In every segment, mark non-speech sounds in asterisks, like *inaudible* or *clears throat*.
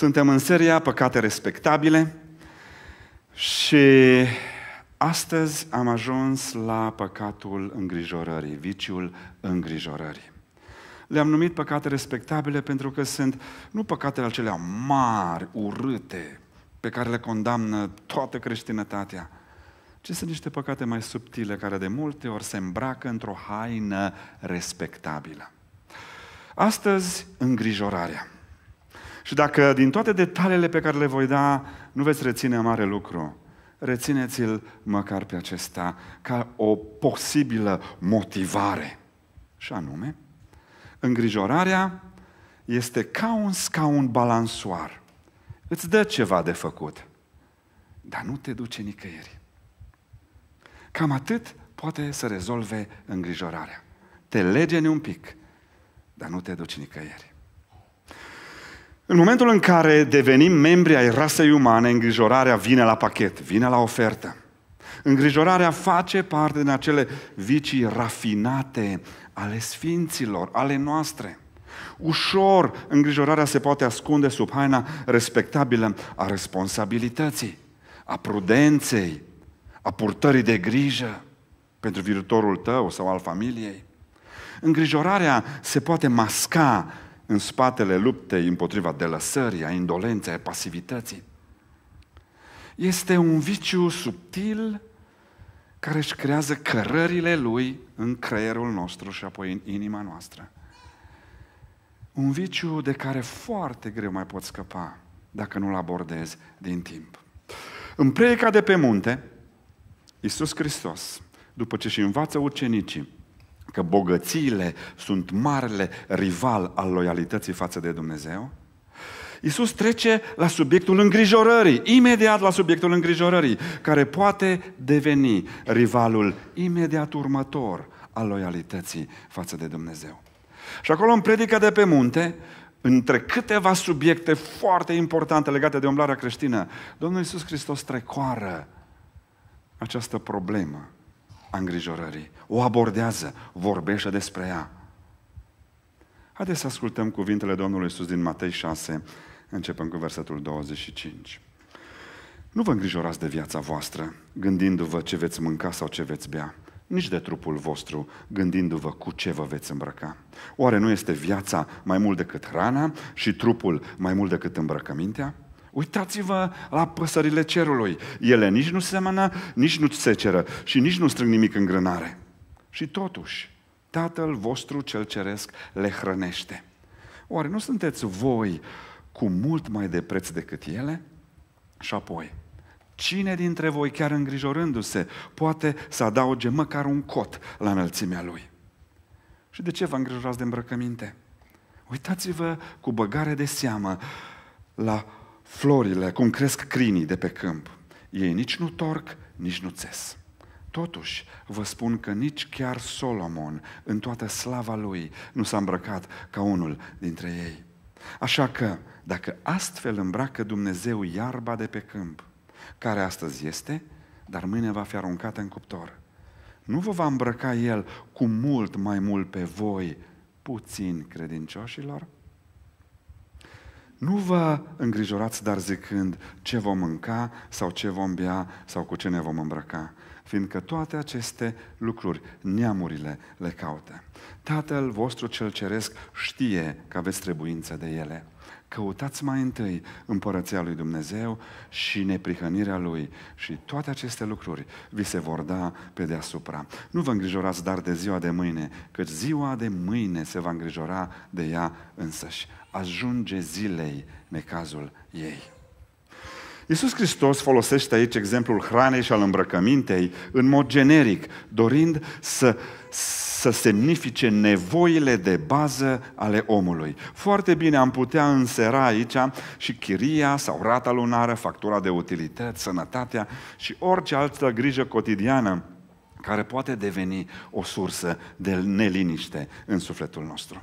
Suntem în seria Păcate respectabile și astăzi am ajuns la păcatul îngrijorării, viciul îngrijorării. Le-am numit păcate respectabile pentru că sunt nu păcatele acelea mari, urâte, pe care le condamnă toată creștinătatea, ci sunt niște păcate mai subtile care de multe ori se îmbracă într-o haină respectabilă. Astăzi, îngrijorarea. Și dacă din toate detaliile pe care le voi da, nu veți reține mare lucru, rețineți-l măcar pe acesta ca o posibilă motivare. Și anume, îngrijorarea este ca un scaun balansoar. Îți dă ceva de făcut, dar nu te duce nicăieri. Cam atât poate să rezolve îngrijorarea. Te lege un pic, dar nu te duci nicăieri. În momentul în care devenim membri ai rasei umane, îngrijorarea vine la pachet, vine la ofertă. Îngrijorarea face parte din acele vicii rafinate ale sfinților, ale noastre. Ușor îngrijorarea se poate ascunde sub haina respectabilă a responsabilității, a prudenței, a purtării de grijă pentru viitorul tău sau al familiei. Îngrijorarea se poate masca în spatele luptei împotriva delăsării, a indolenței, a pasivității. Este un viciu subtil care își creează cărările lui în creierul nostru și apoi în inima noastră. Un viciu de care foarte greu mai poți scăpa dacă nu-l abordezi din timp. În preica de pe munte, Iisus Hristos, după ce și învață ucenicii, că bogățiile sunt marele rival al loialității față de Dumnezeu? Iisus trece la subiectul îngrijorării, imediat la subiectul îngrijorării, care poate deveni rivalul imediat următor al loialității față de Dumnezeu. Și acolo în predică de pe munte, între câteva subiecte foarte importante legate de umblarea creștină, Domnul Iisus Hristos trecoară această problemă a îngrijorării, o abordează, vorbește despre ea. Haideți să ascultăm cuvintele Domnului Iisus din Matei 6, începem cu versetul 25. Nu vă îngrijorați de viața voastră, gândindu-vă ce veți mânca sau ce veți bea, nici de trupul vostru, gândindu-vă cu ce vă veți îmbrăca. Oare nu este viața mai mult decât hrana și trupul mai mult decât îmbrăcămintea? Uitați-vă la păsările cerului. Ele nici nu semănă, nici nu seceră și nici nu strâng nimic în grânare. Și totuși, Tatăl vostru cel ceresc le hrănește. Oare nu sunteți voi cu mult mai de preț decât ele? Și apoi, cine dintre voi, chiar îngrijorându-se, poate să adauge măcar un cot la înălțimea lui? Și de ce vă îngrijorați de îmbrăcăminte? Uitați-vă cu băgare de seamă la florile, cum cresc crinii de pe câmp. Ei nici nu torc, nici nu țes. Totuși, vă spun că nici chiar Solomon, în toată slava lui, nu s-a îmbrăcat ca unul dintre ei. Așa că, dacă astfel îmbracă Dumnezeu iarba de pe câmp, care astăzi este, dar mâine va fi aruncată în cuptor, nu vă va îmbrăca El cu mult mai mult pe voi, puțin credincioșilor? Nu vă îngrijorați, dar zicând ce vom mânca sau ce vom bea sau cu ce ne vom îmbrăca, fiindcă toate aceste lucruri neamurile le caută. Tatăl vostru cel ceresc știe că aveți trebuință de ele. Căutați mai întâi împărăția lui Dumnezeu și neprihănirea lui și toate aceste lucruri vi se vor da pe deasupra. Nu vă îngrijorați dar de ziua de mâine, căci ziua de mâine se va îngrijora de ea însăși ajunge zilei necazul ei. Iisus Hristos folosește aici exemplul hranei și al îmbrăcămintei în mod generic, dorind să, să semnifice nevoile de bază ale omului. Foarte bine am putea însera aici și chiria sau rata lunară, factura de utilități, sănătatea și orice altă grijă cotidiană care poate deveni o sursă de neliniște în sufletul nostru.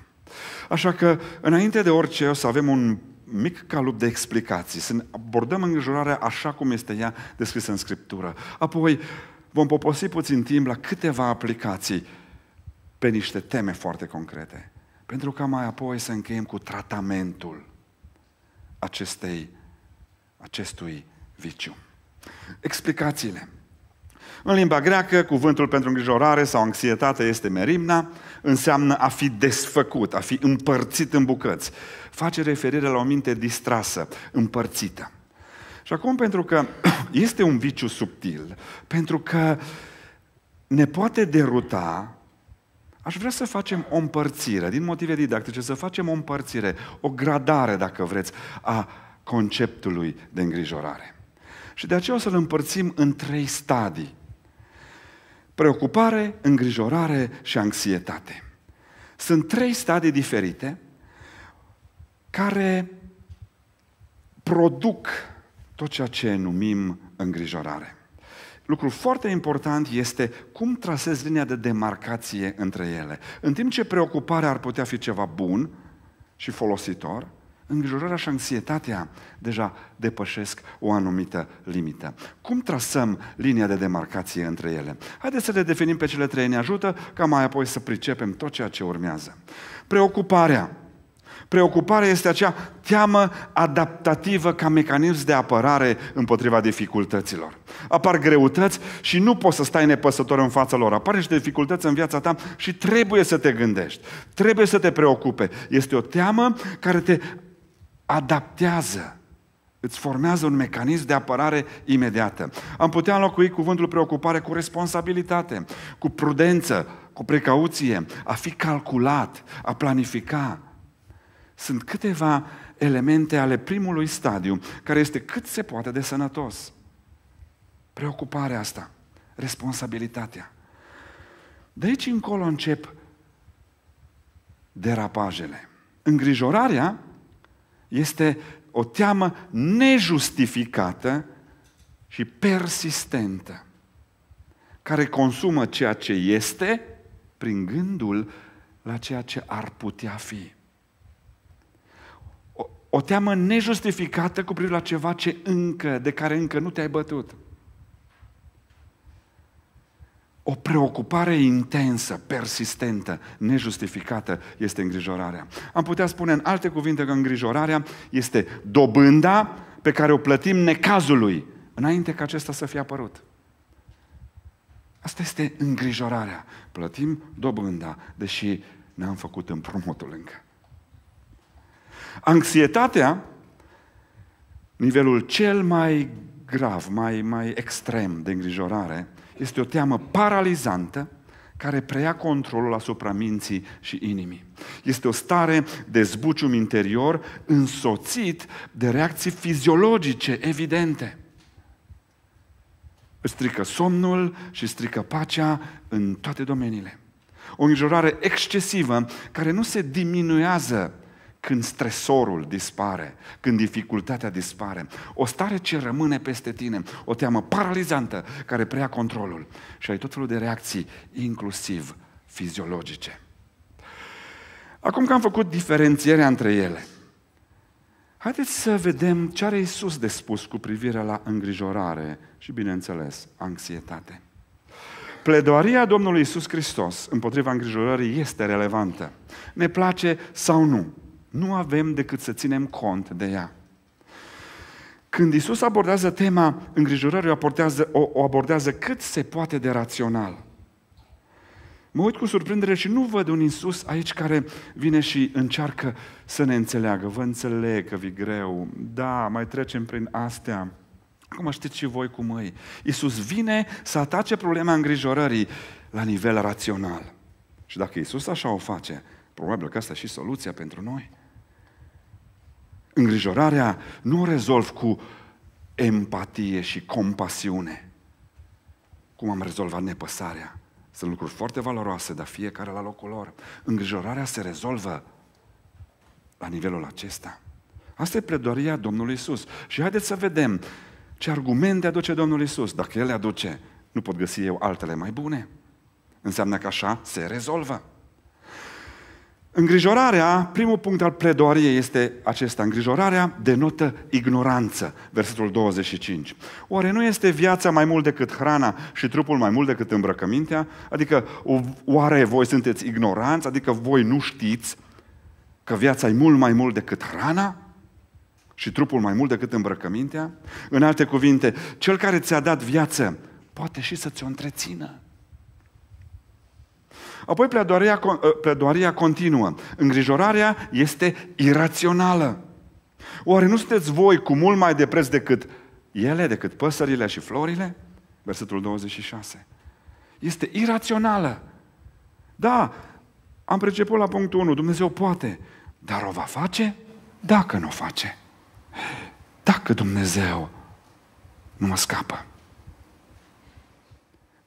Așa că, înainte de orice, o să avem un mic calup de explicații, să abordăm îngrijorarea așa cum este ea descrisă în Scriptură. Apoi vom poposi puțin timp la câteva aplicații pe niște teme foarte concrete. Pentru ca mai apoi să încheiem cu tratamentul acestei, acestui viciu. Explicațiile. În limba greacă, cuvântul pentru îngrijorare sau anxietate este merimna, înseamnă a fi desfăcut, a fi împărțit în bucăți. Face referire la o minte distrasă, împărțită. Și acum, pentru că *clears throat* este un viciu subtil, pentru că ne poate deruta, aș vrea să facem o împărțire, din motive didactice, să facem o împărțire, o gradare, dacă vreți, a conceptului de îngrijorare. Și de aceea o să-l împărțim în trei stadii. Preocupare, îngrijorare și anxietate. Sunt trei stadii diferite care produc tot ceea ce numim îngrijorare. Lucru foarte important este cum trasezi linia de demarcație între ele. În timp ce preocuparea ar putea fi ceva bun și folositor, îngrijorarea și anxietatea deja depășesc o anumită limită. Cum trasăm linia de demarcație între ele? Haideți să le definim pe cele trei, ne ajută ca mai apoi să pricepem tot ceea ce urmează. Preocuparea. Preocuparea este acea teamă adaptativă ca mecanism de apărare împotriva dificultăților. Apar greutăți și nu poți să stai nepăsător în fața lor. Apar niște dificultăți în viața ta și trebuie să te gândești, trebuie să te preocupe. Este o teamă care te adaptează, îți formează un mecanism de apărare imediată. Am putea înlocui cuvântul preocupare cu responsabilitate, cu prudență, cu precauție, a fi calculat, a planifica. Sunt câteva elemente ale primului stadiu, care este cât se poate de sănătos. Preocuparea asta, responsabilitatea. De aici încolo încep derapajele. Îngrijorarea este o teamă nejustificată și persistentă, care consumă ceea ce este prin gândul la ceea ce ar putea fi. O, o teamă nejustificată cu privire la ceva ce încă, de care încă nu te-ai bătut. O preocupare intensă, persistentă, nejustificată este îngrijorarea. Am putea spune în alte cuvinte că îngrijorarea este dobânda pe care o plătim necazului înainte ca acesta să fie apărut. Asta este îngrijorarea. Plătim dobânda, deși ne am făcut împrumutul încă. Anxietatea, nivelul cel mai grav, mai, mai extrem de îngrijorare, este o teamă paralizantă care preia controlul asupra minții și inimii. Este o stare de zbucium interior însoțit de reacții fiziologice evidente. Îți strică somnul și strică pacea în toate domeniile. O îngrijorare excesivă care nu se diminuează când stresorul dispare, când dificultatea dispare, o stare ce rămâne peste tine, o teamă paralizantă care preia controlul și ai tot felul de reacții, inclusiv fiziologice. Acum că am făcut diferențierea între ele, haideți să vedem ce are Isus de spus cu privire la îngrijorare și, bineînțeles, anxietate. Pledoaria Domnului Isus Hristos împotriva îngrijorării este relevantă. Ne place sau nu, nu avem decât să ținem cont de ea. Când Isus abordează tema îngrijorării, o abordează, o, abordează cât se poate de rațional. Mă uit cu surprindere și nu văd un Isus aici care vine și încearcă să ne înțeleagă. Vă înțeleg că vi greu, da, mai trecem prin astea. Acum știți și voi cum e. Isus vine să atace problema îngrijorării la nivel rațional. Și dacă Isus așa o face, probabil că asta e și soluția pentru noi îngrijorarea nu o rezolv cu empatie și compasiune, cum am rezolvat nepăsarea. Sunt lucruri foarte valoroase, dar fiecare la locul lor. Îngrijorarea se rezolvă la nivelul acesta. Asta e pledoria Domnului Isus. Și haideți să vedem ce argumente aduce Domnul Isus. Dacă El le aduce, nu pot găsi eu altele mai bune. Înseamnă că așa se rezolvă. Îngrijorarea, primul punct al pledoariei este acesta. Îngrijorarea denotă ignoranță, versetul 25. Oare nu este viața mai mult decât hrana și trupul mai mult decât îmbrăcămintea? Adică, oare voi sunteți ignoranți? Adică voi nu știți că viața e mult mai mult decât hrana? Și trupul mai mult decât îmbrăcămintea? În alte cuvinte, cel care ți-a dat viață poate și să ți-o întrețină. Apoi pledoaria, ă, pledoaria continuă. Îngrijorarea este irațională. Oare nu sunteți voi cu mult mai de preț decât ele, decât păsările și florile? Versetul 26. Este irațională. Da, am preceput la punctul 1, Dumnezeu poate, dar o va face dacă nu o face. Dacă Dumnezeu nu mă scapă.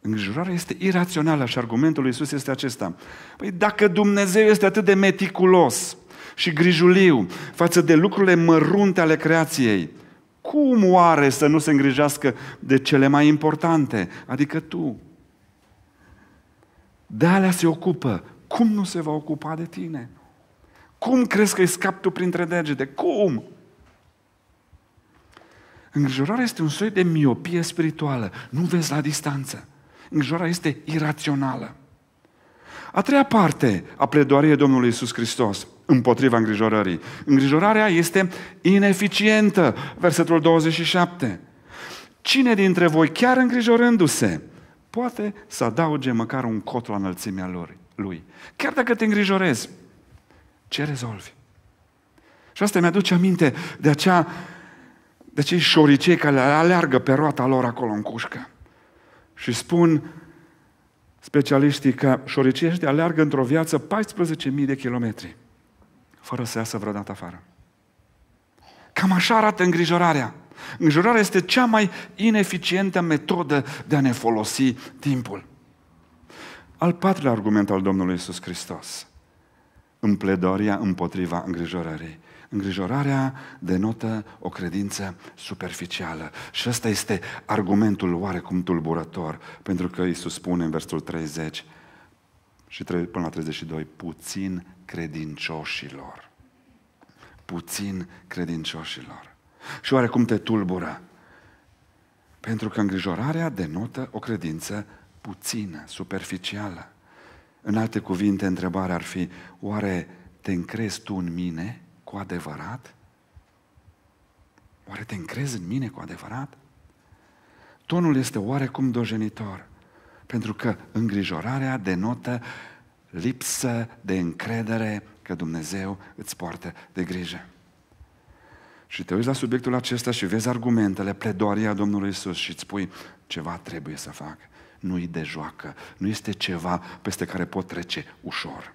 Îngrijorarea este irațională și argumentul lui Iisus este acesta. Păi dacă Dumnezeu este atât de meticulos și grijuliu față de lucrurile mărunte ale creației, cum oare să nu se îngrijească de cele mai importante, adică tu? De alea se ocupă. Cum nu se va ocupa de tine? Cum crezi că îi scap tu printre degete? Cum? Îngrijorarea este un soi de miopie spirituală. Nu vezi la distanță îngrijorarea este irațională. A treia parte a pledoariei Domnului Isus Hristos împotriva îngrijorării. Îngrijorarea este ineficientă. Versetul 27. Cine dintre voi, chiar îngrijorându-se, poate să adauge măcar un cot la înălțimea lui? Chiar dacă te îngrijorezi, ce rezolvi? Și asta mi-aduce aminte de acea de cei șoricei care aleargă pe roata lor acolo în cușcă. Și spun specialiștii că ăștia aleargă într-o viață 14.000 de kilometri, fără să iasă vreodată afară. Cam așa arată îngrijorarea. Îngrijorarea este cea mai ineficientă metodă de a ne folosi timpul. Al patrulea argument al Domnului Isus Hristos, în pledoria împotriva îngrijorării. Îngrijorarea denotă o credință superficială. Și ăsta este argumentul oarecum tulburător, pentru că Iisus spune în versul 30 și până la 32, puțin credincioșilor. Puțin credincioșilor. Și oarecum te tulbură. Pentru că îngrijorarea denotă o credință puțină, superficială. În alte cuvinte, întrebarea ar fi, oare te încrezi tu în mine? cu adevărat? Oare te încrezi în mine cu adevărat? Tonul este oarecum dojenitor, pentru că îngrijorarea denotă lipsă de încredere că Dumnezeu îți poartă de grijă. Și te uiți la subiectul acesta și vezi argumentele, pledoaria Domnului Isus și îți spui ceva trebuie să fac. Nu-i de joacă, nu este ceva peste care pot trece ușor.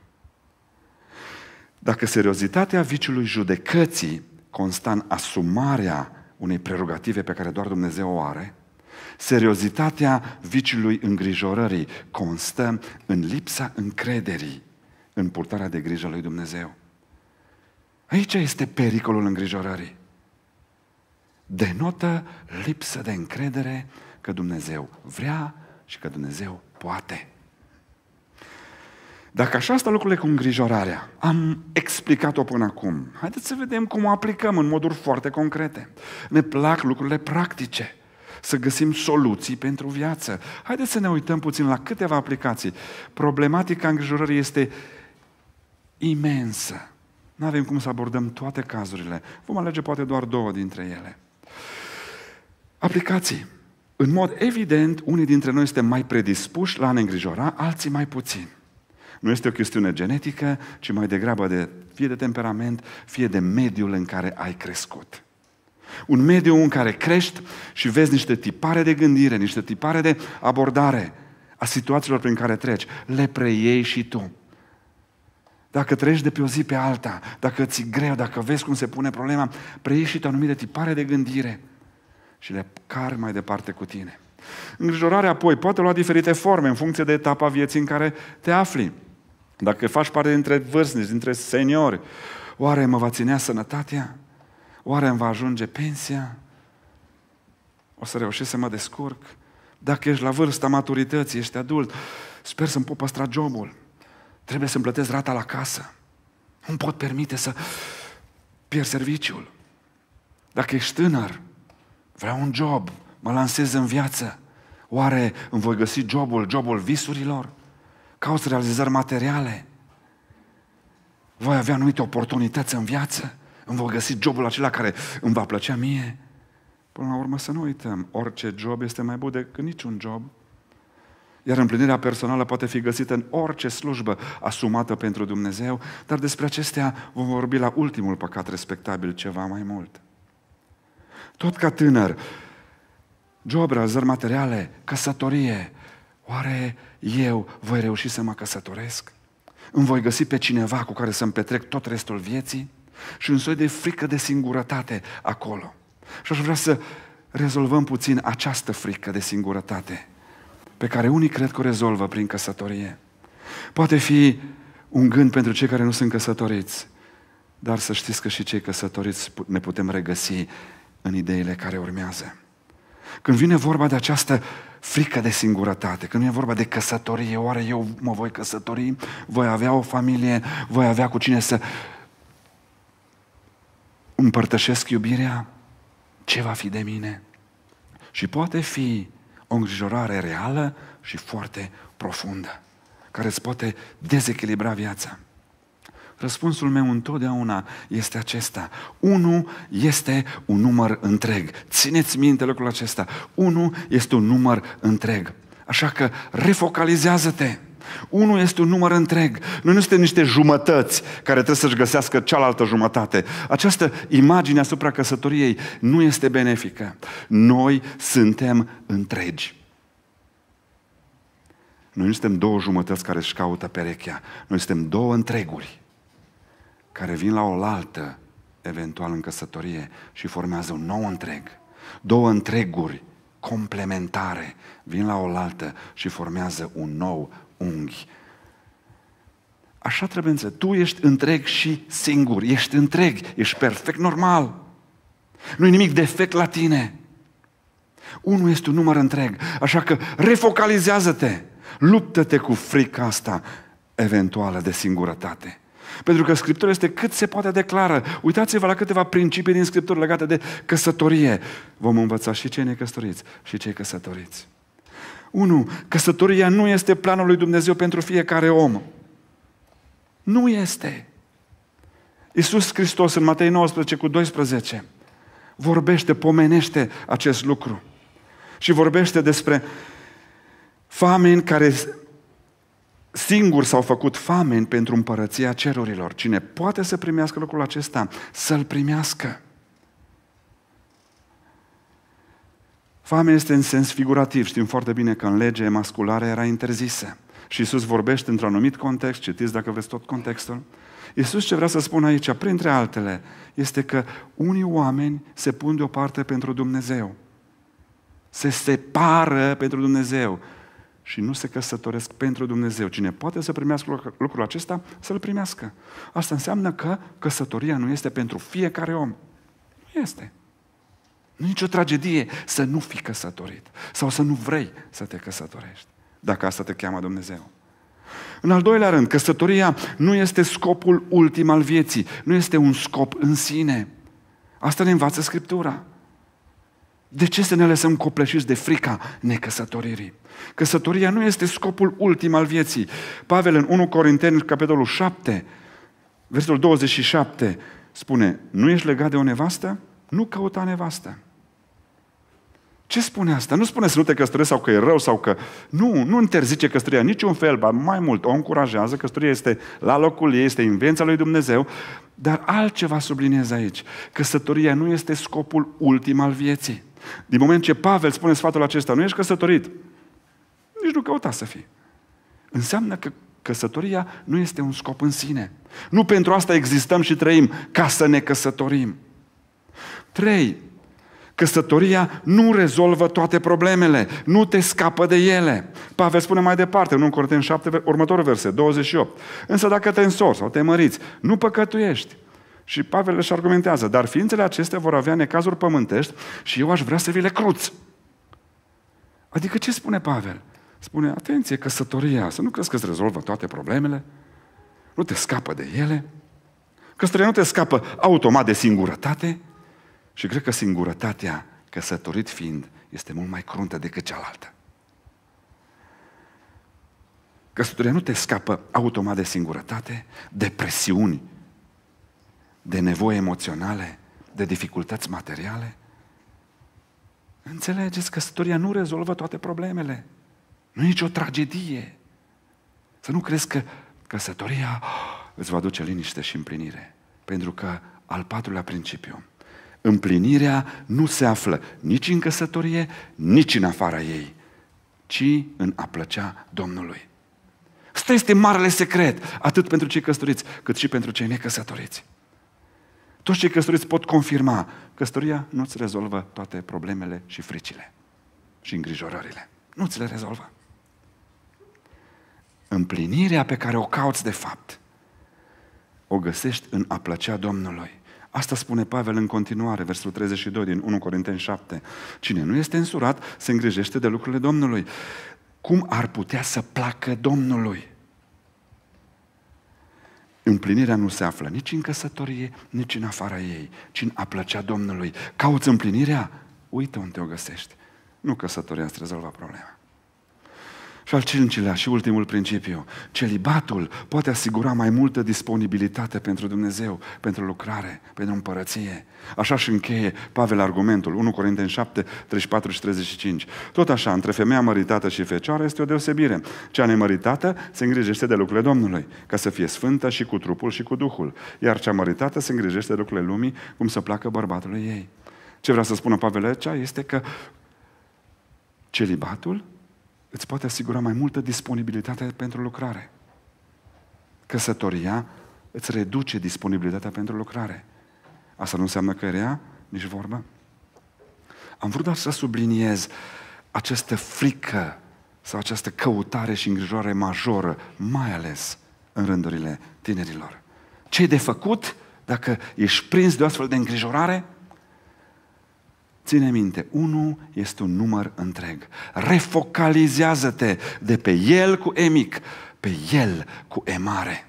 Dacă seriozitatea viciului judecății constă în asumarea unei prerogative pe care doar Dumnezeu o are, seriozitatea viciului îngrijorării constă în lipsa încrederii în purtarea de grijă lui Dumnezeu. Aici este pericolul îngrijorării. Denotă lipsă de încredere că Dumnezeu vrea și că Dumnezeu poate. Dacă așa stă lucrurile cu îngrijorarea, am explicat-o până acum. Haideți să vedem cum o aplicăm în moduri foarte concrete. Ne plac lucrurile practice să găsim soluții pentru viață. Haideți să ne uităm puțin la câteva aplicații. Problematica îngrijorării este imensă. Nu avem cum să abordăm toate cazurile. Vom alege poate doar două dintre ele. Aplicații. În mod evident, unii dintre noi suntem mai predispuși la a ne îngrijora, alții mai puțin. Nu este o chestiune genetică, ci mai degrabă de fie de temperament, fie de mediul în care ai crescut. Un mediu în care crești și vezi niște tipare de gândire, niște tipare de abordare a situațiilor prin care treci, le preiei și tu. Dacă treci de pe o zi pe alta, dacă ți greu, dacă vezi cum se pune problema, preiei și tu anumite tipare de gândire și le cari mai departe cu tine. Îngrijorarea apoi poate lua diferite forme în funcție de etapa vieții în care te afli. Dacă faci parte dintre vârstnici, dintre seniori, oare mă va ținea sănătatea? Oare îmi va ajunge pensia? O să reușesc să mă descurc? Dacă ești la vârsta maturității, ești adult, sper să-mi pot păstra jobul. Trebuie să-mi plătesc rata la casă. Nu pot permite să pierd serviciul. Dacă ești tânăr, vreau un job, mă lansez în viață. Oare îmi voi găsi jobul, jobul visurilor? cauți realizări materiale. Voi avea anumite oportunități în viață, îmi voi găsi jobul acela care îmi va plăcea mie. Până la urmă să nu uităm, orice job este mai bun decât niciun job. Iar împlinirea personală poate fi găsită în orice slujbă asumată pentru Dumnezeu, dar despre acestea vom vorbi la ultimul păcat respectabil ceva mai mult. Tot ca tânăr, job, realizări materiale, căsătorie, Oare eu voi reuși să mă căsătoresc? Îmi voi găsi pe cineva cu care să-mi petrec tot restul vieții? Și un soi de frică de singurătate acolo. Și aș vrea să rezolvăm puțin această frică de singurătate pe care unii cred că o rezolvă prin căsătorie. Poate fi un gând pentru cei care nu sunt căsătoriți, dar să știți că și cei căsătoriți ne putem regăsi în ideile care urmează. Când vine vorba de această frică de singurătate, Când nu e vorba de căsătorie, oare eu mă voi căsători, voi avea o familie, voi avea cu cine să împărtășesc iubirea, ce va fi de mine? Și poate fi o îngrijorare reală și foarte profundă, care îți poate dezechilibra viața. Răspunsul meu întotdeauna este acesta. unu este un număr întreg. Țineți minte lucrul acesta. unu este un număr întreg. Așa că refocalizează-te. Unu este un număr întreg. Noi nu suntem niște jumătăți care trebuie să-și găsească cealaltă jumătate. Această imagine asupra căsătoriei nu este benefică. Noi suntem întregi. Noi nu suntem două jumătăți care își caută perechea. Noi suntem două întreguri care vin la oaltă, eventual în căsătorie, și formează un nou întreg. Două întreguri complementare vin la oaltă și formează un nou unghi. Așa trebuie să tu ești întreg și singur, ești întreg, ești perfect normal. Nu-i nimic defect la tine. Unul este un număr întreg, așa că refocalizează-te, luptă-te cu frica asta eventuală de singurătate. Pentru că Scriptura este cât se poate declară. Uitați-vă la câteva principii din Scriptură legate de căsătorie. Vom învăța și cei necăsătoriți și cei căsătoriți. 1. Căsătoria nu este planul lui Dumnezeu pentru fiecare om. Nu este. Iisus Hristos în Matei 19 cu 12 vorbește, pomenește acest lucru. Și vorbește despre famini care singuri s-au făcut famini pentru împărăția cerurilor. Cine poate să primească locul acesta, să-l primească. Famine este în sens figurativ. Știm foarte bine că în lege emascularea era interzisă. Și Iisus vorbește într-un anumit context, citiți dacă veți tot contextul. Iisus ce vrea să spună aici, printre altele, este că unii oameni se pun deoparte pentru Dumnezeu. Se separă pentru Dumnezeu și nu se căsătoresc pentru Dumnezeu. Cine poate să primească lucrul acesta, să-l primească. Asta înseamnă că căsătoria nu este pentru fiecare om. Nu este. Nu nicio tragedie să nu fii căsătorit sau să nu vrei să te căsătorești, dacă asta te cheamă Dumnezeu. În al doilea rând, căsătoria nu este scopul ultim al vieții, nu este un scop în sine. Asta ne învață Scriptura. De ce să ne lăsăm copleșiți de frica necăsătoririi? Căsătoria nu este scopul ultim al vieții. Pavel în 1 Corinteni, capitolul 7, versetul 27, spune, nu ești legat de o nevastă? Nu căuta nevastă. Ce spune asta? Nu spune să nu te căsătorești sau că e rău sau că... Nu, nu interzice căsătoria niciun fel, ba mai mult, o încurajează, căsătoria este la locul ei, este invenția lui Dumnezeu, dar altceva subliniez aici. Căsătoria nu este scopul ultim al vieții. Din moment ce Pavel spune sfatul acesta, nu ești căsătorit, nici nu căuta să fii. Înseamnă că căsătoria nu este un scop în sine. Nu pentru asta existăm și trăim, ca să ne căsătorim. 3. Căsătoria nu rezolvă toate problemele, nu te scapă de ele. Pavel spune mai departe, nu în Corinteni 7, următorul verset, 28. Însă dacă te însori sau te măriți, nu păcătuiești. Și Pavel își argumentează, dar ființele acestea vor avea necazuri pământești și eu aș vrea să vi le cruț. Adică ce spune Pavel? Spune, atenție, căsătoria, să nu crezi că îți rezolvă toate problemele, nu te scapă de ele, căsătoria nu te scapă automat de singurătate și cred că singurătatea, căsătorit fiind, este mult mai cruntă decât cealaltă. Căsătoria nu te scapă automat de singurătate, de presiuni de nevoi emoționale, de dificultăți materiale? Înțelegeți că căsătoria nu rezolvă toate problemele. Nu e nicio tragedie. Să nu crezi că căsătoria îți va duce liniște și împlinire. Pentru că al patrulea principiu, împlinirea nu se află nici în căsătorie, nici în afara ei, ci în a plăcea Domnului. Asta este marele secret, atât pentru cei căsătoriți, cât și pentru cei necăsătoriți. Toți cei căsătoriți pot confirma. Căsătoria nu-ți rezolvă toate problemele și fricile și îngrijorările. Nu-ți le rezolvă. Împlinirea pe care o cauți de fapt, o găsești în a plăcea Domnului. Asta spune Pavel în continuare, versul 32 din 1 Corinteni 7. Cine nu este însurat, se îngrijește de lucrurile Domnului. Cum ar putea să placă Domnului? Împlinirea nu se află nici în căsătorie, nici în afara ei, ci în a plăcea Domnului. Cauți împlinirea? Uite, unde o găsești. Nu căsătoria îți rezolva problema. Și al cincilea și ultimul principiu, celibatul poate asigura mai multă disponibilitate pentru Dumnezeu, pentru lucrare, pentru împărăție. Așa și încheie Pavel argumentul, 1 Corinteni 7, 34 și 35. Tot așa, între femeia măritată și fecioară este o deosebire. Cea nemăritată se îngrijește de lucrurile Domnului, ca să fie sfântă și cu trupul și cu duhul, iar cea măritată se îngrijește de lucrurile lumii, cum să placă bărbatului ei. Ce vrea să spună Pavel aici este că celibatul îți poate asigura mai multă disponibilitate pentru lucrare. Căsătoria îți reduce disponibilitatea pentru lucrare. Asta nu înseamnă că e rea, nici vorbă. Am vrut doar să subliniez această frică sau această căutare și îngrijoare majoră, mai ales în rândurile tinerilor. ce de făcut dacă ești prins de o astfel de îngrijorare? Ține minte, unul este un număr întreg. Refocalizează-te de pe el cu E mic, pe el cu E mare.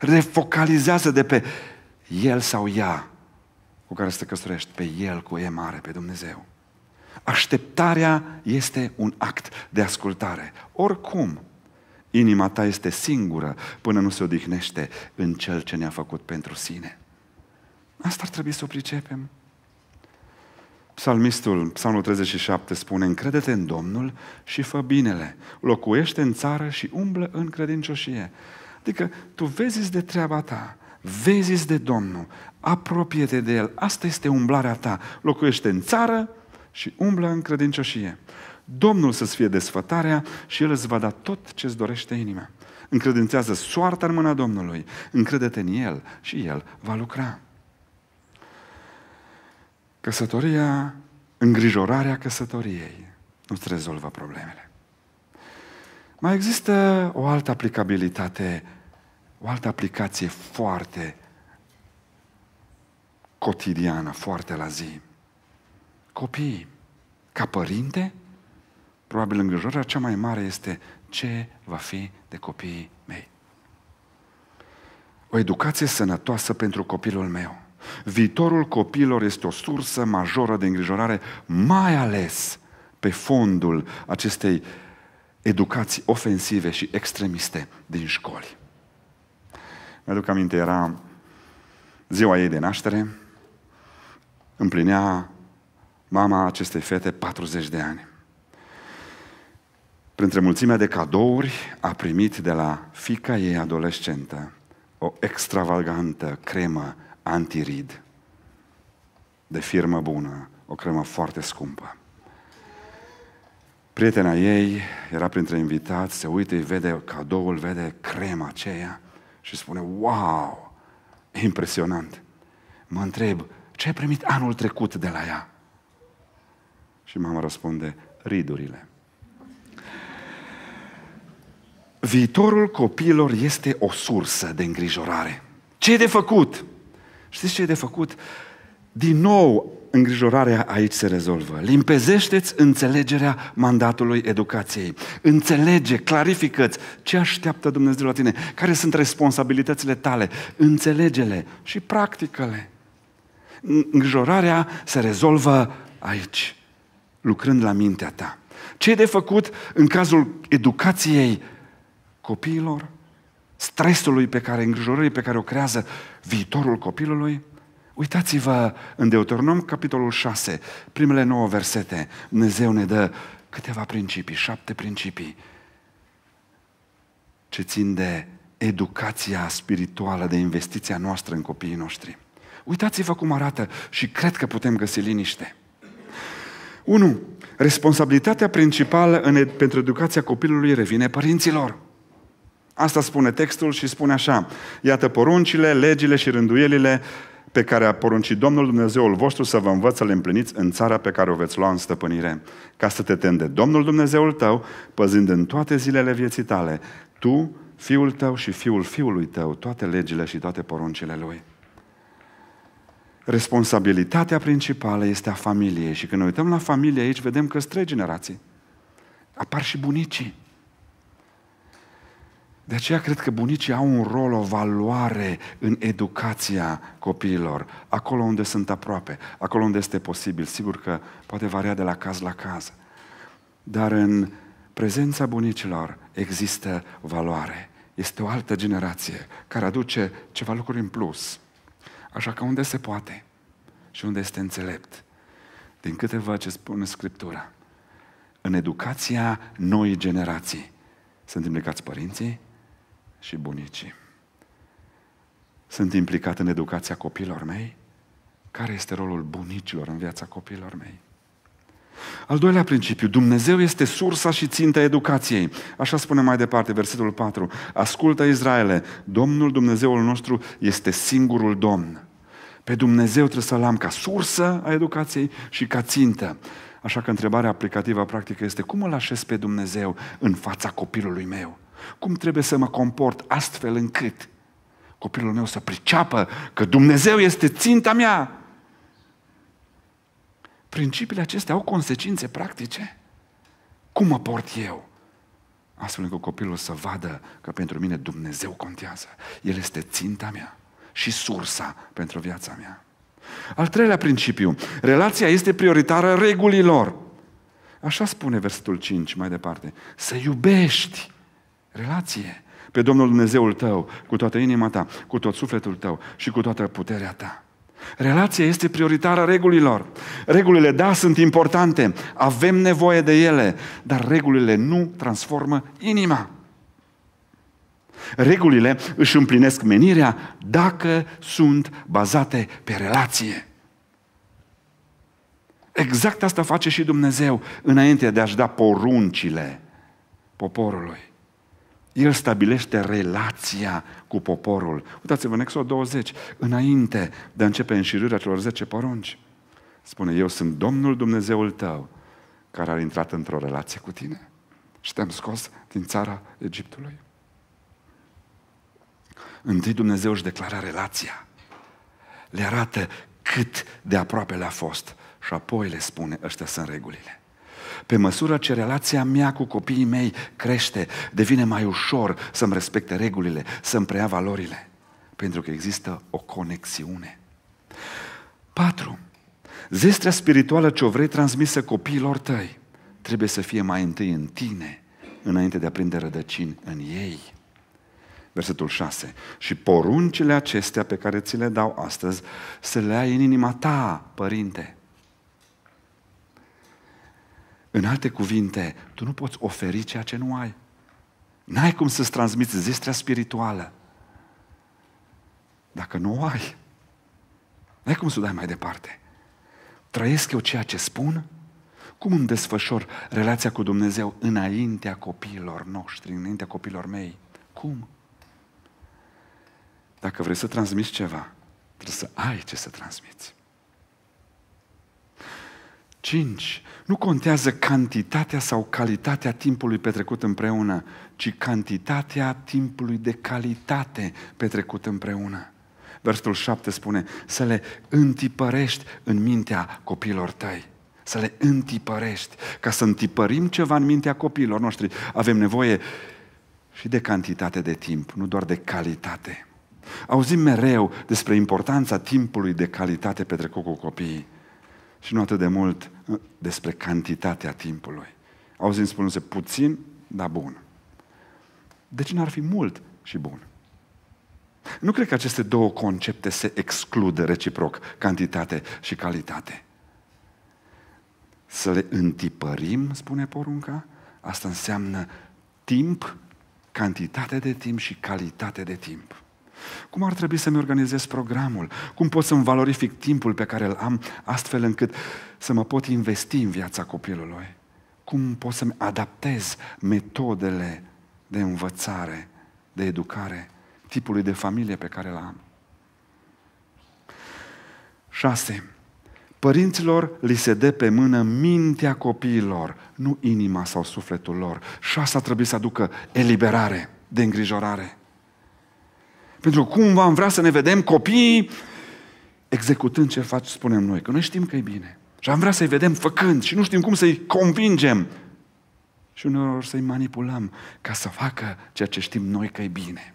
Refocalizează de pe el sau ea cu care să te căsătorești, pe el cu E mare, pe Dumnezeu. Așteptarea este un act de ascultare. Oricum, inima ta este singură până nu se odihnește în cel ce ne-a făcut pentru sine. Asta ar trebui să o pricepem. Psalmistul, psalmul 37, spune, încredete în Domnul și fă binele, locuiește în țară și umblă în credincioșie. Adică tu vezi de treaba ta, vezi de Domnul, apropie-te de El, asta este umblarea ta, locuiește în țară și umblă în credincioșie. Domnul să-ți fie desfătarea și El îți va da tot ce-ți dorește inima. Încredințează soarta în mâna Domnului, încredete în El și El va lucra. Căsătoria, îngrijorarea căsătoriei nu-ți rezolvă problemele. Mai există o altă aplicabilitate, o altă aplicație foarte cotidiană, foarte la zi. Copiii, ca părinte, probabil îngrijorarea cea mai mare este ce va fi de copiii mei. O educație sănătoasă pentru copilul meu Viitorul copiilor este o sursă majoră de îngrijorare, mai ales pe fondul acestei educații ofensive și extremiste din școli. Mi-aduc aminte, era ziua ei de naștere, împlinea mama acestei fete 40 de ani. Printre mulțimea de cadouri a primit de la fica ei adolescentă o extravagantă cremă antirid de firmă bună, o cremă foarte scumpă. Prietena ei era printre invitați, se uită, îi vede cadoul, vede crema aceea și spune, wow, impresionant. Mă întreb, ce ai primit anul trecut de la ea? Și mama răspunde, ridurile. Viitorul copilor este o sursă de îngrijorare. Ce e de făcut? Știți ce e de făcut? Din nou, îngrijorarea aici se rezolvă. Limpezește-ți înțelegerea mandatului educației. Înțelege, clarifică-ți ce așteaptă Dumnezeu la tine, care sunt responsabilitățile tale, înțelegele și practică Îngrijorarea se rezolvă aici, lucrând la mintea ta. Ce e de făcut în cazul educației copiilor? stresului pe care, îngrijorării pe care o creează viitorul copilului? Uitați-vă în Deuteronom, capitolul 6, primele nouă versete. Dumnezeu ne dă câteva principii, șapte principii ce țin de educația spirituală, de investiția noastră în copiii noștri. Uitați-vă cum arată și cred că putem găsi liniște. 1. Responsabilitatea principală în ed- pentru educația copilului revine părinților. Asta spune textul și spune așa, iată poruncile, legile și rânduielile pe care a poruncit Domnul Dumnezeul vostru să vă învăț să le împliniți în țara pe care o veți lua în stăpânire, ca să te tende Domnul Dumnezeul tău, păzind în toate zilele vieții tale, tu, fiul tău și fiul fiului tău, toate legile și toate poruncile lui. Responsabilitatea principală este a familiei și când ne uităm la familie aici, vedem că sunt trei generații. Apar și bunicii. De aceea cred că bunicii au un rol, o valoare în educația copiilor, acolo unde sunt aproape, acolo unde este posibil. Sigur că poate varia de la caz la caz. Dar în prezența bunicilor există valoare. Este o altă generație care aduce ceva lucruri în plus. Așa că unde se poate și unde este înțelept, din câte ce spune Scriptura, în educația noii generații, sunt implicați părinții, și bunicii. Sunt implicat în educația copilor mei? Care este rolul bunicilor în viața copilor mei? Al doilea principiu, Dumnezeu este sursa și ținta educației. Așa spune mai departe, versetul 4. Ascultă Israele, Domnul Dumnezeul nostru este singurul Domn. Pe Dumnezeu trebuie să-L am ca sursă a educației și ca țintă. Așa că întrebarea aplicativă practică este cum îl așez pe Dumnezeu în fața copilului meu? Cum trebuie să mă comport astfel încât copilul meu să priceapă că Dumnezeu este ținta mea? Principiile acestea au consecințe practice. Cum mă port eu? Astfel încât copilul să vadă că pentru mine Dumnezeu contează. El este ținta mea și sursa pentru viața mea. Al treilea principiu, relația este prioritară regulilor. Așa spune versetul 5 mai departe. Să iubești Relație. Pe Domnul Dumnezeul tău, cu toată inima ta, cu tot sufletul tău și cu toată puterea ta. Relația este prioritară regulilor. Regulile, da, sunt importante, avem nevoie de ele, dar regulile nu transformă inima. Regulile își împlinesc menirea dacă sunt bazate pe relație. Exact asta face și Dumnezeu înainte de a-și da poruncile poporului. El stabilește relația cu poporul. Uitați-vă în Exod 20, înainte de a începe înșirârea celor 10 porunci. Spune, eu sunt Domnul Dumnezeul tău, care a intrat într-o relație cu tine și te-am scos din țara Egiptului. Întâi Dumnezeu își declara relația. Le arată cât de aproape le-a fost și apoi le spune, ăștia sunt regulile. Pe măsură ce relația mea cu copiii mei crește, devine mai ușor să-mi respecte regulile, să-mi preia valorile. Pentru că există o conexiune. 4. Zestrea spirituală ce o vrei transmisă copiilor tăi trebuie să fie mai întâi în tine, înainte de a prinde rădăcini în ei. Versetul 6. Și poruncile acestea pe care ți le dau astăzi, să le ai în inima ta, părinte. În alte cuvinte, tu nu poți oferi ceea ce nu ai. N-ai cum să-ți transmiți zestrea spirituală. Dacă nu o ai, n-ai cum să o dai mai departe. Trăiesc eu ceea ce spun? Cum îmi desfășor relația cu Dumnezeu înaintea copiilor noștri, înaintea copiilor mei? Cum? Dacă vrei să transmiți ceva, trebuie să ai ce să transmiți. Cinci. Nu contează cantitatea sau calitatea timpului petrecut împreună, ci cantitatea timpului de calitate petrecut împreună. Versetul 7 spune, să le întipărești în mintea copiilor tăi. Să le întipărești. Ca să întipărim ceva în mintea copiilor noștri, avem nevoie și de cantitate de timp, nu doar de calitate. Auzim mereu despre importanța timpului de calitate petrecut cu copiii și nu atât de mult uh, despre cantitatea timpului. Auzim spunându-se puțin, dar bun. De ce n-ar fi mult și bun? Nu cred că aceste două concepte se exclud reciproc, cantitate și calitate. Să le întipărim, spune porunca, asta înseamnă timp, cantitate de timp și calitate de timp. Cum ar trebui să-mi organizez programul? Cum pot să-mi valorific timpul pe care îl am astfel încât să mă pot investi în viața copilului? Cum pot să-mi adaptez metodele de învățare, de educare, tipului de familie pe care îl am? 6. Părinților li se dă pe mână mintea copiilor, nu inima sau sufletul lor. Și asta trebuie să aducă eliberare de îngrijorare. Pentru că cumva am vrea să ne vedem copiii executând ce faci, spunem noi, că noi știm că e bine. Și am vrea să-i vedem făcând și nu știm cum să-i convingem. Și uneori să-i manipulăm ca să facă ceea ce știm noi că e bine.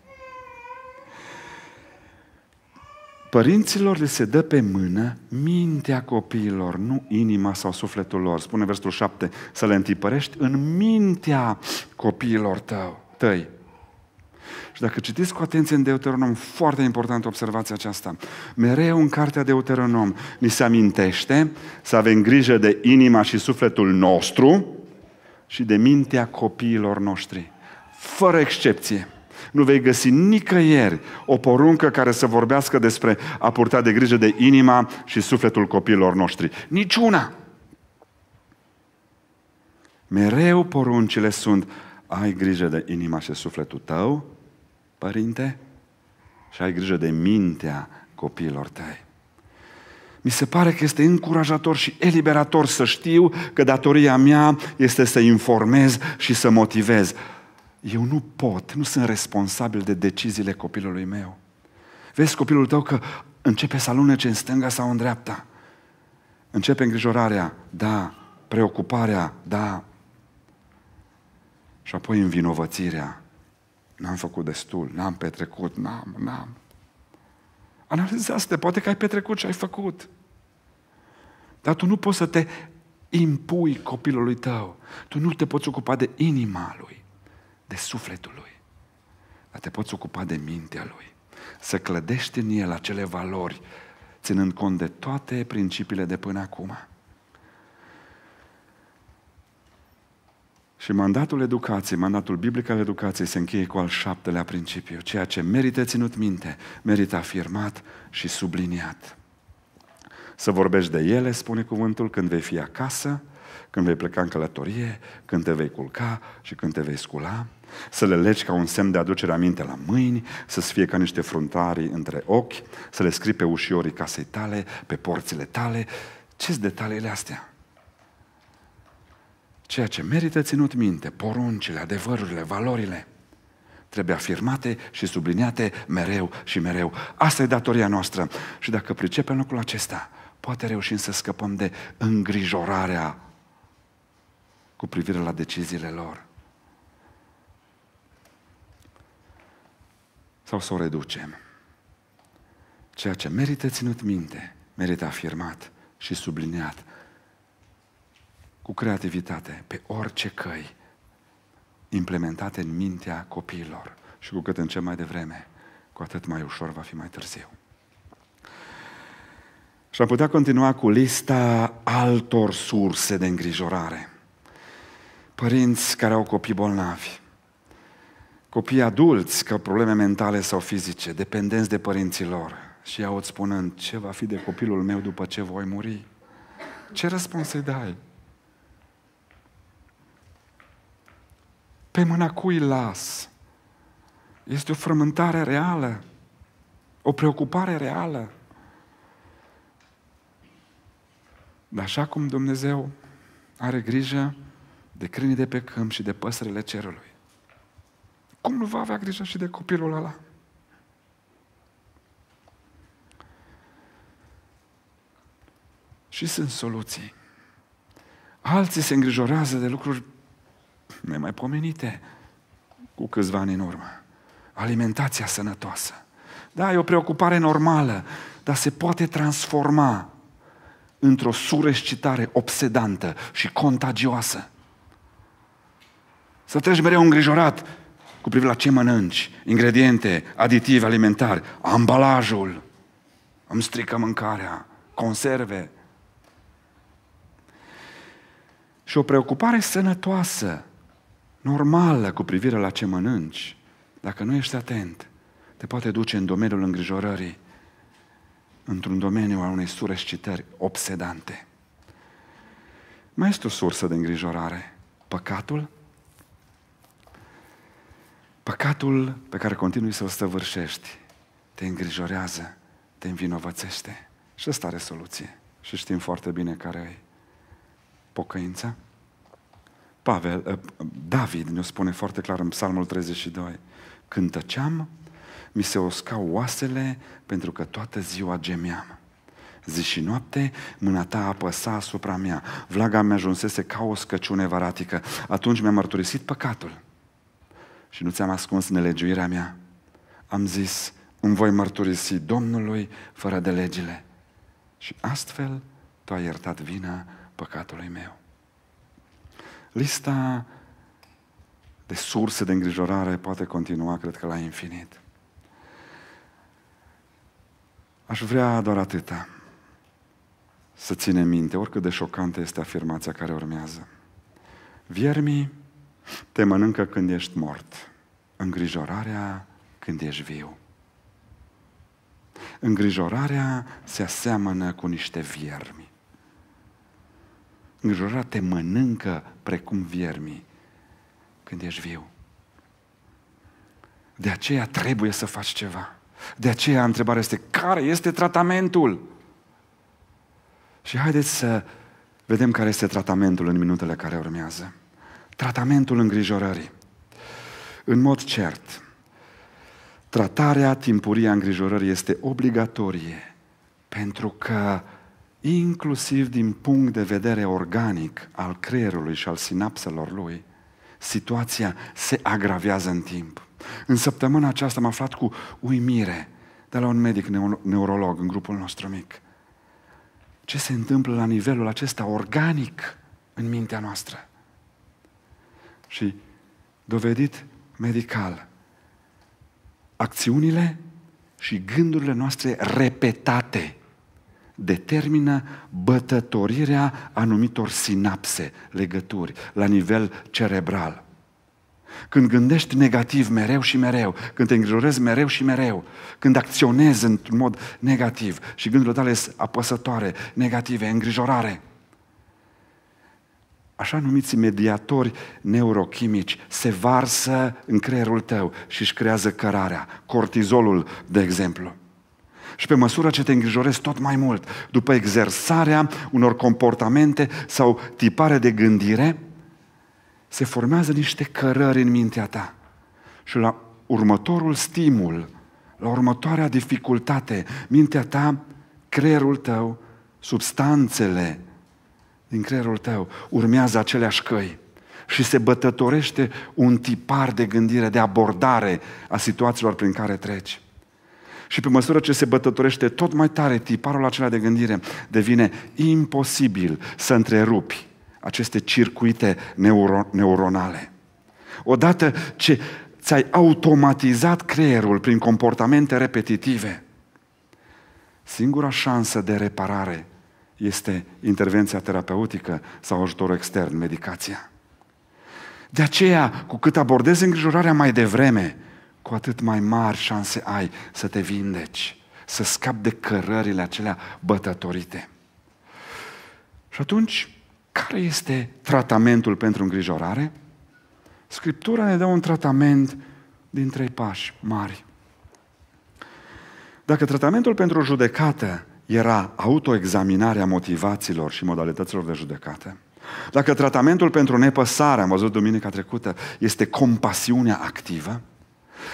Părinților le se dă pe mână mintea copiilor, nu inima sau sufletul lor. Spune versetul 7, să le întipărești în mintea copiilor tău, tăi. Și dacă citiți cu atenție în Deuteronom, foarte important observația aceasta. Mereu în cartea Deuteronom ni se amintește să avem grijă de inima și sufletul nostru și de mintea copiilor noștri. Fără excepție. Nu vei găsi nicăieri o poruncă care să vorbească despre a purta de grijă de inima și sufletul copiilor noștri. Niciuna! Mereu poruncile sunt ai grijă de inima și sufletul tău, părinte, și ai grijă de mintea copiilor tăi. Mi se pare că este încurajator și eliberator să știu că datoria mea este să informez și să motivez. Eu nu pot, nu sunt responsabil de deciziile copilului meu. Vezi copilul tău că începe să alunece în stânga sau în dreapta. Începe îngrijorarea, da, preocuparea, da. Și apoi învinovățirea, N-am făcut destul, n-am petrecut, n-am, n-am. Analizează-te, poate că ai petrecut și ai făcut. Dar tu nu poți să te impui copilului tău. Tu nu te poți ocupa de inima lui, de sufletul lui. Dar te poți ocupa de mintea lui. Să clădești în el acele valori, ținând cont de toate principiile de până acum. Și mandatul educației, mandatul biblic al educației se încheie cu al șaptelea principiu, ceea ce merită ținut minte, merită afirmat și subliniat. Să vorbești de ele, spune cuvântul, când vei fi acasă, când vei pleca în călătorie, când te vei culca și când te vei scula, să le legi ca un semn de aducere minte la mâini, să-ți fie ca niște fruntari între ochi, să le scrii pe ușiorii casei tale, pe porțile tale. Ce-s detaliile astea? Ceea ce merită ținut minte, poruncile, adevărurile, valorile, trebuie afirmate și subliniate mereu și mereu. Asta e datoria noastră. Și dacă pricepem lucrul acesta, poate reușim să scăpăm de îngrijorarea cu privire la deciziile lor. Sau să o reducem. Ceea ce merită ținut minte, merită afirmat și subliniat cu creativitate, pe orice căi, implementate în mintea copiilor. Și cu cât în ce mai devreme, cu atât mai ușor va fi mai târziu. Și am putea continua cu lista altor surse de îngrijorare. Părinți care au copii bolnavi, copii adulți au probleme mentale sau fizice, dependenți de părinții lor și au spunând ce va fi de copilul meu după ce voi muri. Ce răspuns îi dai? Pe mâna cui las? Este o frământare reală, o preocupare reală. Dar așa cum Dumnezeu are grijă de crini de pe câmp și de păsările cerului, cum nu va avea grijă și de copilul ăla? Și sunt soluții. Alții se îngrijorează de lucruri nemaipomenite cu câțiva ani în urmă. Alimentația sănătoasă. Da, e o preocupare normală, dar se poate transforma într-o surescitare obsedantă și contagioasă. Să treci mereu îngrijorat cu privire la ce mănânci, ingrediente, aditive alimentari, ambalajul, îmi strică mâncarea, conserve. Și o preocupare sănătoasă normală cu privire la ce mănânci, dacă nu ești atent, te poate duce în domeniul îngrijorării, într-un domeniu al unei surescitări obsedante. Mai este o sursă de îngrijorare. Păcatul? Păcatul pe care continui să-l stăvârșești te îngrijorează, te învinovățește. Și ăsta are soluție. Și știm foarte bine care e pocăința. Pavel, eh, David ne-o spune foarte clar în Psalmul 32. Când tăceam, mi se oscau oasele pentru că toată ziua gemeam. Zi și noapte, mâna ta apăsa asupra mea. Vlaga mea ajunsese ca o scăciune varatică. Atunci mi-am mărturisit păcatul și nu ți-am ascuns nelegiuirea mea. Am zis, îmi voi mărturisi Domnului fără de legile. Și astfel tu ai iertat vina păcatului meu. Lista de surse de îngrijorare poate continua, cred că, la infinit. Aș vrea doar atâta. Să ținem minte, oricât de șocantă este afirmația care urmează. Viermii te mănâncă când ești mort. Îngrijorarea când ești viu. Îngrijorarea se aseamănă cu niște viermi. Îngrijorarea te mănâncă precum viermii când ești viu. De aceea trebuie să faci ceva. De aceea întrebarea este, care este tratamentul? Și haideți să vedem care este tratamentul în minutele care urmează. Tratamentul îngrijorării. În mod cert, tratarea timpurie a îngrijorării este obligatorie pentru că inclusiv din punct de vedere organic al creierului și al sinapselor lui, situația se agravează în timp. În săptămâna aceasta am aflat cu uimire de la un medic neurolog în grupul nostru mic ce se întâmplă la nivelul acesta organic în mintea noastră. Și dovedit medical, acțiunile și gândurile noastre repetate determină bătătorirea anumitor sinapse, legături, la nivel cerebral. Când gândești negativ mereu și mereu, când te îngrijorezi mereu și mereu, când acționezi într-un mod negativ și gândurile tale sunt apăsătoare, negative, îngrijorare, așa numiți mediatori neurochimici, se varsă în creierul tău și își creează cărarea, cortizolul, de exemplu. Și pe măsură ce te îngrijorezi tot mai mult, după exersarea unor comportamente sau tipare de gândire, se formează niște cărări în mintea ta. Și la următorul stimul, la următoarea dificultate, mintea ta, creierul tău, substanțele din creierul tău urmează aceleași căi și se bătătorește un tipar de gândire, de abordare a situațiilor prin care treci. Și pe măsură ce se bătătorește tot mai tare tiparul acela de gândire, devine imposibil să întrerupi aceste circuite neuro- neuronale. Odată ce ți-ai automatizat creierul prin comportamente repetitive, singura șansă de reparare este intervenția terapeutică sau ajutorul extern, medicația. De aceea, cu cât abordezi îngrijorarea mai devreme, cu atât mai mari șanse ai să te vindeci, să scapi de cărările acelea bătătorite. Și atunci, care este tratamentul pentru îngrijorare? Scriptura ne dă un tratament din trei pași mari. Dacă tratamentul pentru judecată era autoexaminarea motivațiilor și modalităților de judecată, dacă tratamentul pentru nepăsare, am văzut duminica trecută, este compasiunea activă,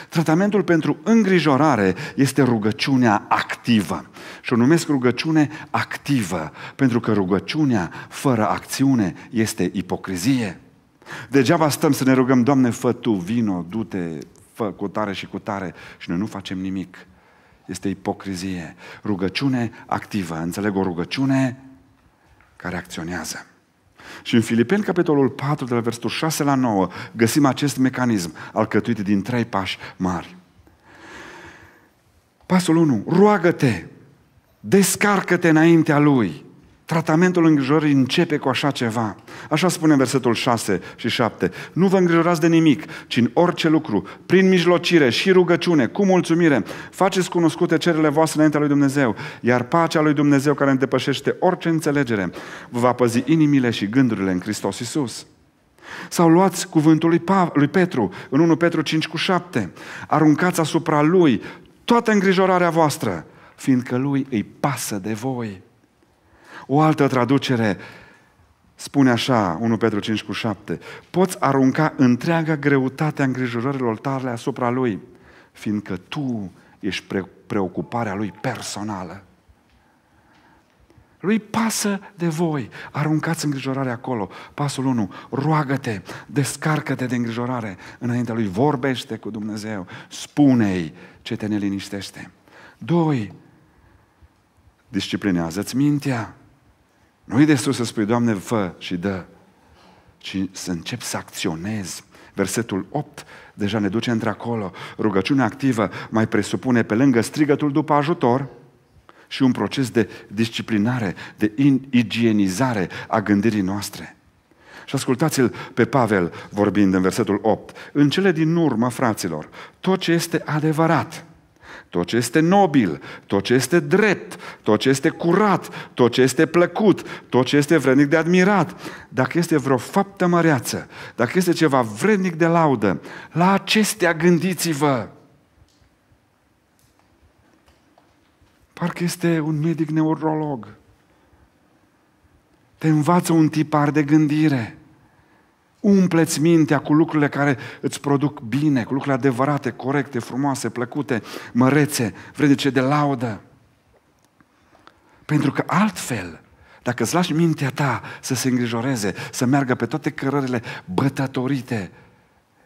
Tratamentul pentru îngrijorare este rugăciunea activă. Și o numesc rugăciune activă, pentru că rugăciunea fără acțiune este ipocrizie. Degeaba stăm să ne rugăm, Doamne, fă Tu, vino, du-te, fă cu tare și cu tare și noi nu facem nimic. Este ipocrizie. Rugăciune activă. Înțeleg o rugăciune care acționează. Și în Filipeni, capitolul 4, de la versetul 6 la 9, găsim acest mecanism alcătuit din trei pași mari. Pasul 1. Roagă-te! Descarcă-te înaintea Lui! Tratamentul îngrijorării începe cu așa ceva. Așa spune versetul 6 și 7. Nu vă îngrijorați de nimic, ci în orice lucru, prin mijlocire și rugăciune, cu mulțumire, faceți cunoscute cerele voastre înaintea lui Dumnezeu, iar pacea lui Dumnezeu care îndepășește orice înțelegere, vă va păzi inimile și gândurile în Hristos Isus. Sau luați cuvântul lui, pa- lui Petru, în 1 Petru 5 cu 7. Aruncați asupra lui toată îngrijorarea voastră, fiindcă lui îi pasă de voi. O altă traducere spune așa, 1 Petru 5 cu 7, poți arunca întreaga greutate a îngrijorărilor tale asupra lui, fiindcă tu ești pre- preocuparea lui personală. Lui pasă de voi. Aruncați îngrijorarea acolo. Pasul 1. Roagă-te, descarcă-te de îngrijorare. Înaintea lui vorbește cu Dumnezeu. Spune-i ce te neliniștește. 2. Disciplinează-ți mintea. Nu e destul să spui, Doamne, fă și dă, ci să încep să acționezi. Versetul 8 deja ne duce într-acolo. Rugăciunea activă mai presupune pe lângă strigătul după ajutor și un proces de disciplinare, de igienizare a gândirii noastre. Și ascultați-l pe Pavel vorbind în versetul 8. În cele din urmă, fraților, tot ce este adevărat, tot ce este nobil, tot ce este drept, tot ce este curat, tot ce este plăcut, tot ce este vrednic de admirat, dacă este vreo faptă măreață, dacă este ceva vrednic de laudă, la acestea gândiți-vă. Parcă este un medic neurolog. Te învață un tipar de gândire. Umpleți mintea cu lucrurile care îți produc bine, cu lucrurile adevărate, corecte, frumoase, plăcute, mărețe, vrednice de laudă. Pentru că altfel, dacă îți lași mintea ta să se îngrijoreze, să meargă pe toate cărările bătătorite,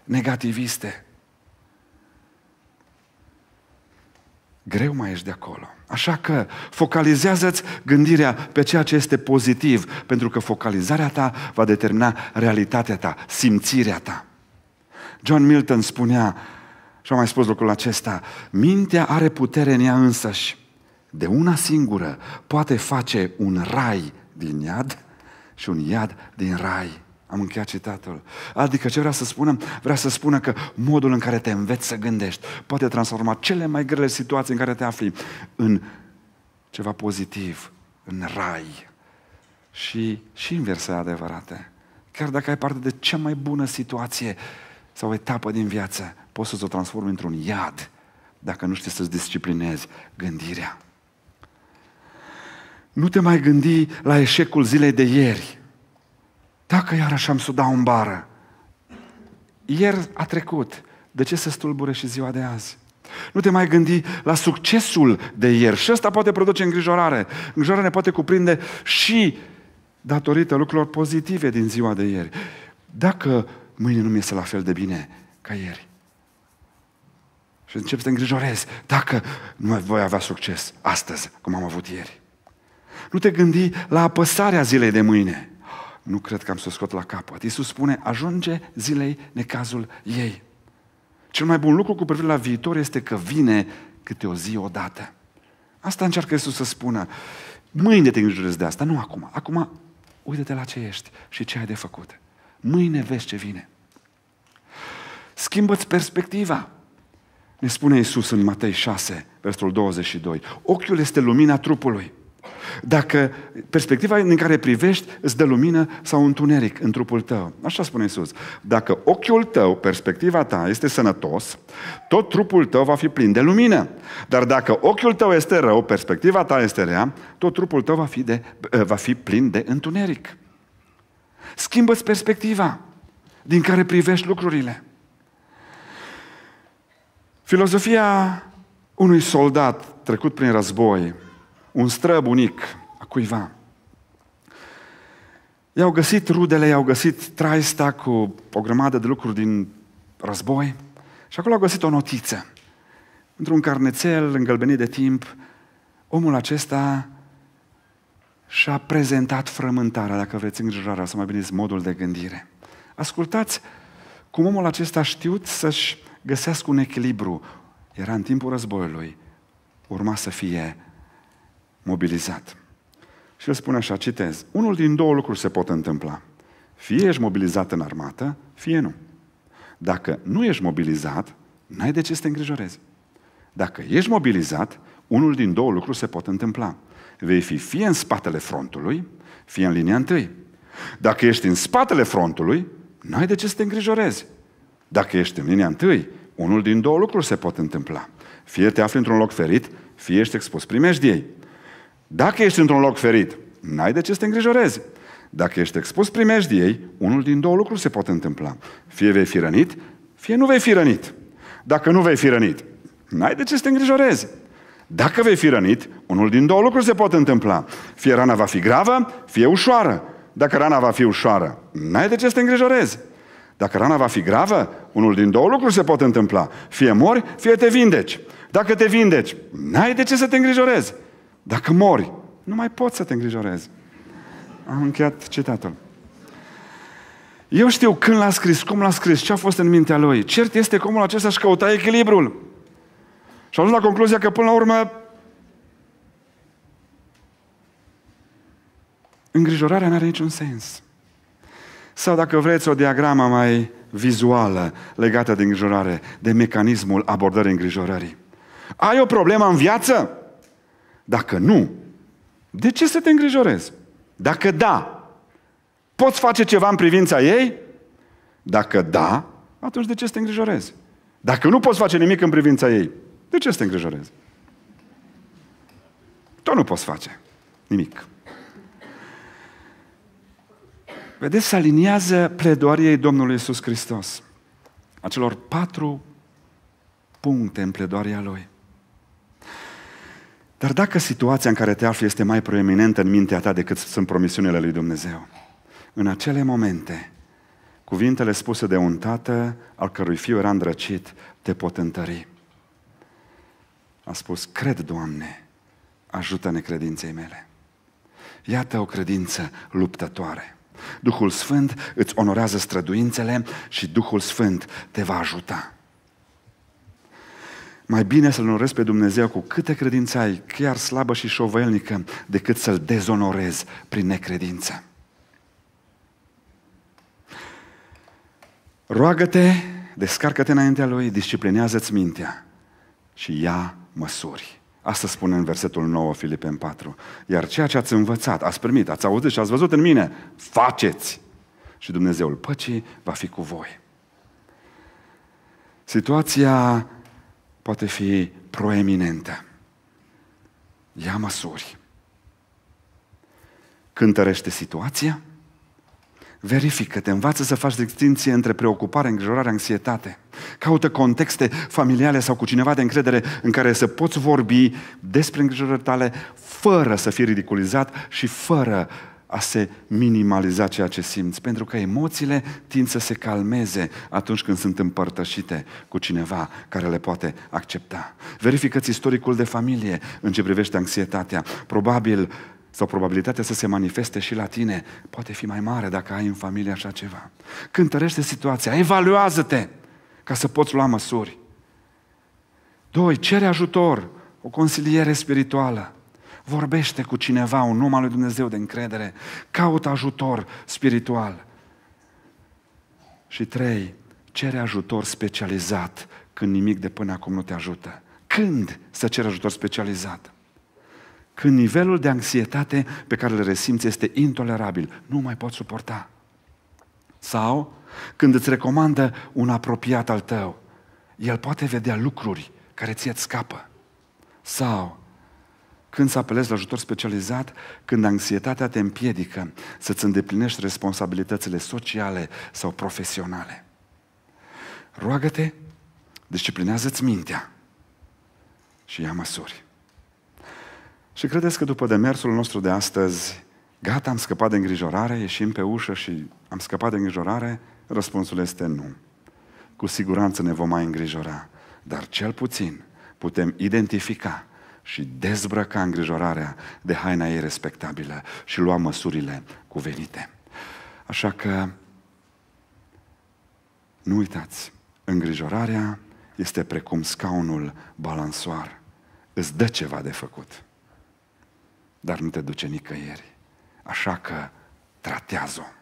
negativiste, greu mai ești de acolo. Așa că focalizează-ți gândirea pe ceea ce este pozitiv, pentru că focalizarea ta va determina realitatea ta, simțirea ta. John Milton spunea, și am mai spus lucrul acesta, mintea are putere în ea însăși. De una singură poate face un rai din iad și un iad din rai. Am încheiat citatul. Adică ce vrea să spunem? Vrea să spună că modul în care te înveți să gândești poate transforma cele mai grele situații în care te afli în ceva pozitiv, în rai. Și, și inversele adevărate. Chiar dacă ai parte de cea mai bună situație sau etapă din viață, poți să o transformi într-un iad dacă nu știi să-ți disciplinezi gândirea. Nu te mai gândi la eșecul zilei de ieri, dacă iarăși am să dau în bară. Ieri a trecut. De ce se stulbure și ziua de azi? Nu te mai gândi la succesul de ieri. Și asta poate produce îngrijorare. Îngrijorarea ne poate cuprinde și datorită lucrurilor pozitive din ziua de ieri. Dacă mâine nu mi la fel de bine ca ieri. Și încep să te îngrijorezi dacă nu voi avea succes astăzi, cum am avut ieri. Nu te gândi la apăsarea zilei de mâine nu cred că am să scot la capăt. Iisus spune, ajunge zilei necazul ei. Cel mai bun lucru cu privire la viitor este că vine câte o zi odată. Asta încearcă Iisus să spună. Mâine te îngrijorezi de asta, nu acum. Acum uite-te la ce ești și ce ai de făcut. Mâine vezi ce vine. Schimbă-ți perspectiva. Ne spune Iisus în Matei 6, versetul 22. Ochiul este lumina trupului. Dacă perspectiva în care privești îți dă lumină sau întuneric în trupul tău. Așa spune Iisus. Dacă ochiul tău, perspectiva ta, este sănătos, tot trupul tău va fi plin de lumină. Dar dacă ochiul tău este rău, perspectiva ta este rea, tot trupul tău va fi, de, eh, va fi plin de întuneric. Schimbă-ți perspectiva din care privești lucrurile. Filozofia unui soldat trecut prin război un străbunic a cuiva. I-au găsit rudele, i-au găsit traista cu o grămadă de lucruri din război și acolo au găsit o notiță. Într-un carnețel îngălbenit de timp, omul acesta și-a prezentat frământarea, dacă vreți, îngrijorarea, să mai bine modul de gândire. Ascultați cum omul acesta a știut să-și găsească un echilibru. Era în timpul războiului, urma să fie mobilizat. Și el spune așa, citez, unul din două lucruri se pot întâmpla. Fie ești mobilizat în armată, fie nu. Dacă nu ești mobilizat, n-ai de ce să te îngrijorezi. Dacă ești mobilizat, unul din două lucruri se pot întâmpla. Vei fi fie în spatele frontului, fie în linia întâi. Dacă ești în spatele frontului, n-ai de ce să te îngrijorezi. Dacă ești în linia întâi, unul din două lucruri se pot întâmpla. Fie te afli într-un loc ferit, fie ești expus primejdiei. Dacă ești într-un loc ferit, n-ai de ce să te îngrijorezi. Dacă ești expus primejdiei, unul din două lucruri se pot întâmpla. Fie vei fi rănit, fie nu vei fi rănit. Dacă nu vei fi rănit, n-ai de ce să te îngrijorezi. Dacă vei fi rănit, unul din două lucruri se pot întâmpla. Fie rana va fi gravă, fie ușoară. Dacă rana va fi ușoară, n-ai de ce să te îngrijorezi. Dacă rana va fi gravă, unul din două lucruri se pot întâmpla. Fie mori, fie te vindeci. Dacă te vindeci, n-ai de ce să te îngrijorezi. Dacă mori, nu mai poți să te îngrijorezi. Am încheiat citatul. Eu știu când l-a scris, cum l-a scris, ce a fost în mintea lui. Cert este că omul acesta își căuta echilibrul. Și a ajuns la concluzia că până la urmă îngrijorarea nu are niciun sens. Sau dacă vreți o diagramă mai vizuală legată de îngrijorare, de mecanismul abordării îngrijorării. Ai o problemă în viață? Dacă nu, de ce să te îngrijorezi? Dacă da, poți face ceva în privința ei? Dacă da, atunci de ce să te îngrijorezi? Dacă nu poți face nimic în privința ei, de ce să te îngrijorezi? Tot nu poți face nimic. Vedeți, se aliniază pledoariei Domnului Isus Hristos. Acelor patru puncte în pledoaria Lui. Dar dacă situația în care te afli este mai proeminentă în mintea ta decât sunt promisiunile lui Dumnezeu, în acele momente, cuvintele spuse de un tată al cărui fiu era îndrăcit, te pot întări. A spus, cred, Doamne, ajută-ne credinței mele. Iată o credință luptătoare. Duhul Sfânt îți onorează străduințele și Duhul Sfânt te va ajuta. Mai bine să-L onorezi pe Dumnezeu cu câte credință ai, chiar slabă și șovelnică, decât să-L dezonorezi prin necredință. Roagă-te, descarcă-te înaintea Lui, disciplinează-ți mintea și ia măsuri. Asta spune în versetul 9 Filipen 4. Iar ceea ce ați învățat, ați primit, ați auzit și ați văzut în mine, faceți! Și Dumnezeul păcii va fi cu voi. Situația poate fi proeminentă. Ia măsuri. Cântărește situația, Verifică-te, învață să faci distinție între preocupare, îngrijorare, anxietate. Caută contexte familiale sau cu cineva de încredere în care să poți vorbi despre îngrijorările tale fără să fii ridiculizat și fără a se minimaliza ceea ce simți, pentru că emoțiile tind să se calmeze atunci când sunt împărtășite cu cineva care le poate accepta. Verificați istoricul de familie în ce privește anxietatea. Probabil sau probabilitatea să se manifeste și la tine poate fi mai mare dacă ai în familie așa ceva. Cântărește situația, evaluează-te ca să poți lua măsuri. Doi, cere ajutor, o consiliere spirituală. Vorbește cu cineva, un om al lui Dumnezeu de încredere. Caută ajutor spiritual. Și trei, cere ajutor specializat când nimic de până acum nu te ajută. Când să ceri ajutor specializat? Când nivelul de anxietate pe care le resimți este intolerabil, nu mai poți suporta. Sau când îți recomandă un apropiat al tău, el poate vedea lucruri care ți-e scapă. Sau când să apelezi la ajutor specializat, când anxietatea te împiedică să-ți îndeplinești responsabilitățile sociale sau profesionale. Roagă-te, disciplinează-ți mintea și ia măsuri. Și credeți că după demersul nostru de astăzi, gata, am scăpat de îngrijorare, ieșim pe ușă și am scăpat de îngrijorare? Răspunsul este nu. Cu siguranță ne vom mai îngrijora, dar cel puțin putem identifica și dezbrăca îngrijorarea de haina ei respectabilă și lua măsurile cuvenite. Așa că nu uitați, îngrijorarea este precum scaunul balansoar. Îți dă ceva de făcut, dar nu te duce nicăieri. Așa că tratează-o.